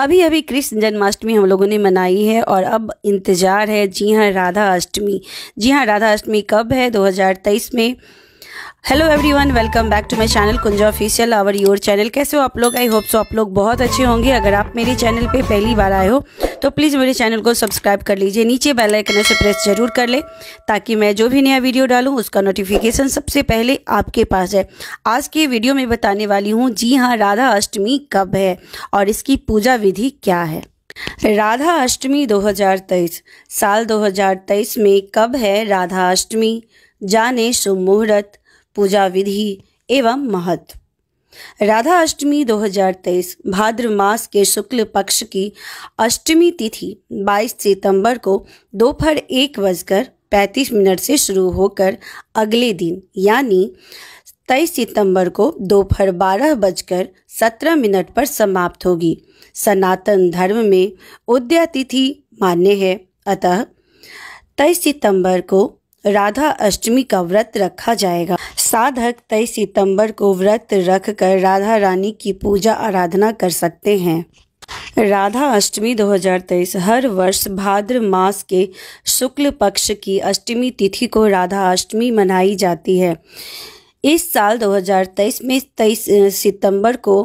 अभी अभी कृष्ण जन्माष्टमी हम लोगों ने मनाई है और अब इंतज़ार है जी हाँ राधा अष्टमी जी हाँ राधा अष्टमी कब है 2023 में hello everyone welcome back to my channel Kunja official our your channel कैसे हो आप लोग आई होप सो आप लोग बहुत अच्छे होंगे अगर आप मेरे चैनल पे पहली बार आए हो तो प्लीज़ मेरे चैनल को सब्सक्राइब कर लीजिए नीचे बेल आइकन से प्रेस जरूर कर ले ताकि मैं जो भी नया वीडियो डालूँ उसका नोटिफिकेशन सबसे पहले आपके पास है आज की वीडियो में बताने वाली हूँ जी हाँ राधा अष्टमी कब है और इसकी पूजा विधि क्या है राधा अष्टमी तेईस साल तेईस में कब है राधा अष्टमी जाने शुभ मुहूर्त पूजा विधि एवं महत्व राधा अष्टमी 2023 भाद्र मास के शुक्ल पक्ष की अष्टमी तिथि 22 सितंबर को दोपहर एक बजकर पैंतीस मिनट से शुरू होकर अगले दिन यानी तेईस सितंबर को दोपहर बारह बजकर सत्रह मिनट पर समाप्त होगी सनातन धर्म में उद्या तिथि मान्य है अतः तेईस सितंबर को राधा अष्टमी का व्रत रखा जाएगा साधक तेईस सितंबर को व्रत रख कर राधा रानी की पूजा आराधना कर सकते हैं राधा अष्टमी 2023 हर वर्ष भाद्र मास के शुक्ल पक्ष की अष्टमी तिथि को राधा अष्टमी मनाई जाती है इस साल 2023 में 23 सितंबर को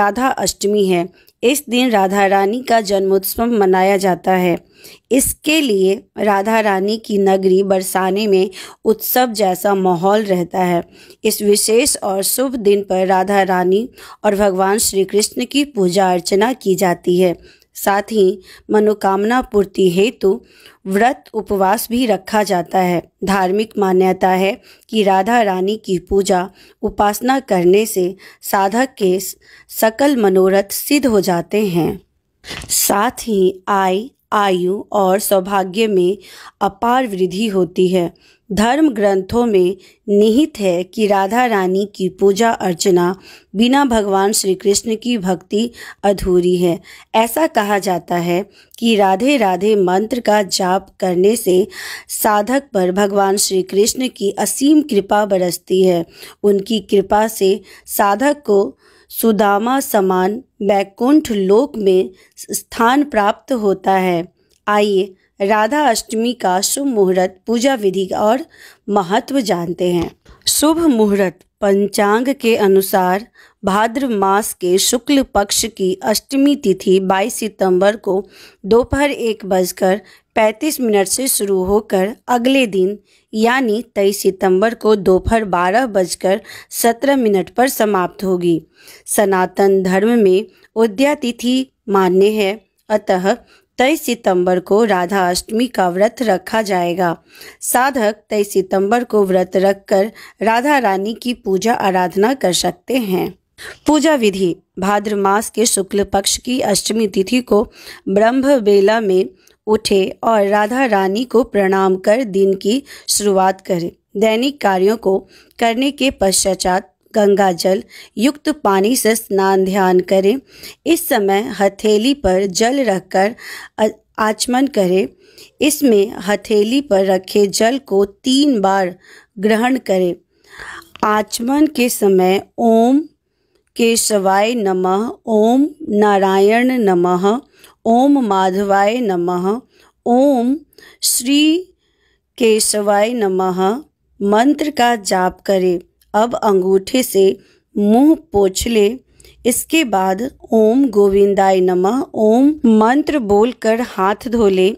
राधा अष्टमी है इस दिन राधा रानी का जन्मोत्सव मनाया जाता है इसके लिए राधा रानी की नगरी बरसाने में उत्सव जैसा माहौल रहता है इस विशेष और शुभ दिन पर राधा रानी और भगवान श्री कृष्ण की पूजा अर्चना की जाती है साथ ही मनोकामना पूर्ति हेतु व्रत उपवास भी रखा जाता है धार्मिक मान्यता है कि राधा रानी की पूजा उपासना करने से साधक के सकल मनोरथ सिद्ध हो जाते हैं साथ ही आय आयु और सौभाग्य में अपार वृद्धि होती है धर्म ग्रंथों में निहित है कि राधा रानी की पूजा अर्चना बिना भगवान श्री कृष्ण की भक्ति अधूरी है ऐसा कहा जाता है कि राधे राधे मंत्र का जाप करने से साधक पर भगवान श्री कृष्ण की असीम कृपा बरसती है उनकी कृपा से साधक को सुदामा समान बैकुंठ लोक में स्थान प्राप्त होता है आइए राधा अष्टमी का शुभ मुहूर्त पूजा विधि और महत्व जानते हैं शुभ मुहूर्त पंचांग के अनुसार भाद्र मास के शुक्ल पक्ष की अष्टमी तिथि 22 सितंबर को दोपहर एक बजकर 35 मिनट से शुरू होकर अगले दिन यानी 23 सितंबर को दोपहर बारह बजकर सत्रह मिनट पर समाप्त होगी सनातन धर्म में उद्या तिथि मान्य है अतः तेईस सितंबर को राधा अष्टमी का व्रत रखा जाएगा साधक तेईस सितंबर को व्रत रखकर राधा रानी की पूजा आराधना कर सकते हैं पूजा विधि भाद्र मास के शुक्ल पक्ष की अष्टमी तिथि को ब्रह्म बेला में उठे और राधा रानी को प्रणाम कर दिन की शुरुआत करें दैनिक कार्यों को करने के पश्चात गंगा जल युक्त पानी से स्नान ध्यान करें इस समय हथेली पर जल रखकर आचमन करें इसमें हथेली पर रखे जल को तीन बार ग्रहण करें आचमन के समय ओम केशवाय नमः ओम नारायण नमः ओम माधवाय नमः ओम श्री केशवाय नमः मंत्र का जाप करें अब अंगूठे से मुंह पोछ ले इसके बाद ओम गोविंदाय नमः ओम मंत्र बोलकर हाथ धो ले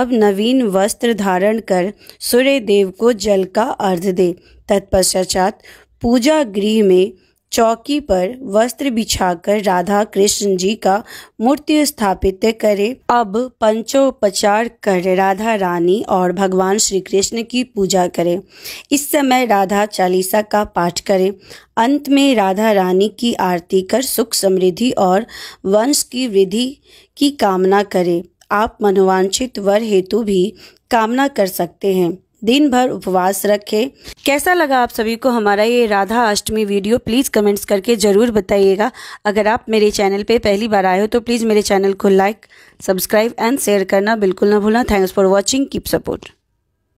अब नवीन वस्त्र धारण कर सूर्य देव को जल का अर्ध दे तत्पश्चात पूजा गृह में चौकी पर वस्त्र बिछाकर राधा कृष्ण जी का मूर्ति स्थापित करे अब पंचोपचार कर राधा रानी और भगवान श्री कृष्ण की पूजा करें इस समय राधा चालीसा का पाठ करें अंत में राधा रानी की आरती कर सुख समृद्धि और वंश की वृद्धि की कामना करें आप मनोवांछित वर हेतु भी कामना कर सकते हैं दिन भर उपवास रखें कैसा लगा आप सभी को हमारा ये Radha Ashtami video please comments करके ज़रूर बताइएगा अगर आप मेरे चैनल पे पहली बार आए हो तो प्लीज़ मेरे चैनल को लाइक सब्सक्राइब एंड शेयर करना बिल्कुल ना भूलना thanks for watching keep support